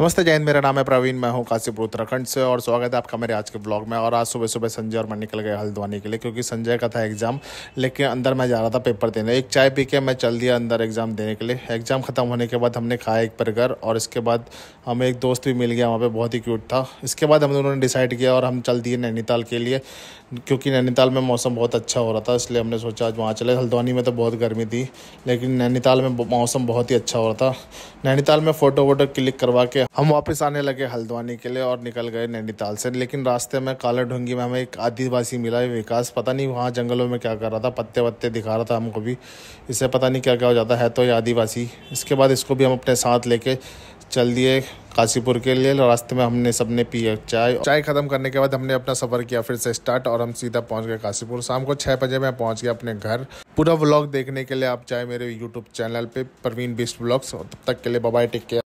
नमस्ते जैन मेरा नाम है प्रवीण मैं हूँ काशीपुर उत्तराखंड से और स्वागत है आपका मेरे आज के ब्लॉग में और आज सुबह सुबह संजय और मैं निकल गए हल्द्वानी के लिए क्योंकि संजय का था एग्ज़ाम लेकिन अंदर मैं जा रहा था पेपर देने एक चाय पी के मैं चल दिया अंदर एग्ज़ाम देने के लिए एग्ज़ाम ख़त्म होने के बाद हमने खाया एक बर्गर और इसके बाद हमें एक दोस्त भी मिल गया वहाँ पर बहुत ही क्यूट था इसके बाद हम उन्होंने डिसाइड किया और हम चल दिए नैनीताल के लिए क्योंकि नैनीताल में मौसम बहुत अच्छा हो रहा था इसलिए हमने सोचा आज वहाँ चले हल्द्वानी में तो बहुत गर्मी थी लेकिन नैनीताल में मौसम बहुत ही अच्छा हो रहा था नैनीताल में फ़ोटो वोटो क्लिक करवा के हम वापस आने लगे हल्द्वानी के लिए और निकल गए नैनीताल से लेकिन रास्ते में काला ढोंगी में हमें एक आदिवासी मिला विकास पता नहीं वहाँ जंगलों में क्या कर रहा था पत्ते वत्ते दिखा रहा था हमको भी इससे पता नहीं क्या क्या हो जाता है तो ये आदिवासी इसके बाद इसको भी हम अपने साथ लेके चल दिए काशीपुर के लिए रास्ते में हमने सबने पिए चाय चाय ख़त्म करने के बाद हमने अपना सफ़र किया फिर से स्टार्ट और हम सीधा पहुंच गए काशीपुर शाम को छह बजे मैं पहुंच गया अपने घर पूरा व्लॉग देखने के लिए आप चाहे मेरे यूट्यूब चैनल पे प्रवीण बिस्ट ब्लॉग्स तब तक के लिए बबाई टेक केयर